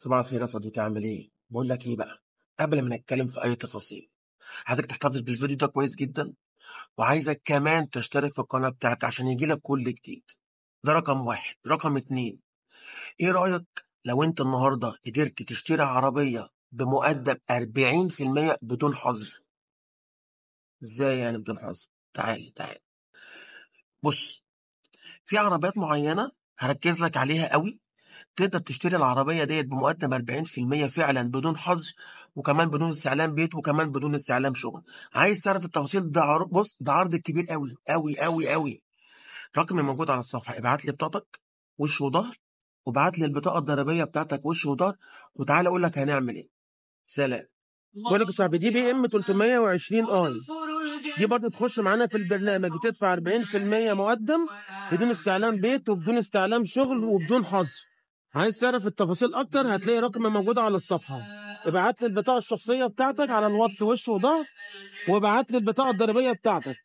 صباح الخير يا صديقي عامل ايه؟ بقول لك ايه بقى؟ قبل ما نتكلم في اي تفاصيل عايزك تحتفظ بالفيديو ده كويس جدا وعايزك كمان تشترك في القناة بتاعتي عشان يجي لك كل جديد ده رقم واحد رقم اتنين ايه رأيك لو انت النهاردة قدرت تشتري عربية بمقدم 40% بدون حظر ازاي يعني بدون حظر تعالى تعالى بص في عربيات معينة هركز لك عليها قوي تقدر تشتري العربية ديت بمقدم 40% فعلا بدون حظر وكمان بدون استعلام بيت وكمان بدون استعلام شغل عايز تعرف التفاصيل ده عرض بص ده عرض كبير قوي قوي قوي قوي رقمي موجود على الصفحة ابعت لي بطاقتك وش وظهر وابعت لي البطاقة الضريبية بتاعتك وش وظهر وتعالى اقول لك هنعمل ايه سلام بقول لك يا صاحبي دي بي ام 320 اي دي برضه تخش معانا في البرنامج وتدفع 40% مقدم بدون استعلام بيت وبدون استعلام شغل وبدون حظر عايز تعرف التفاصيل اكتر هتلاقي رقم موجود على الصفحه ابعت لي البطاقه الشخصيه بتاعتك على الواتس وش وضهر وابعت لي البطاقه الضريبيه بتاعتك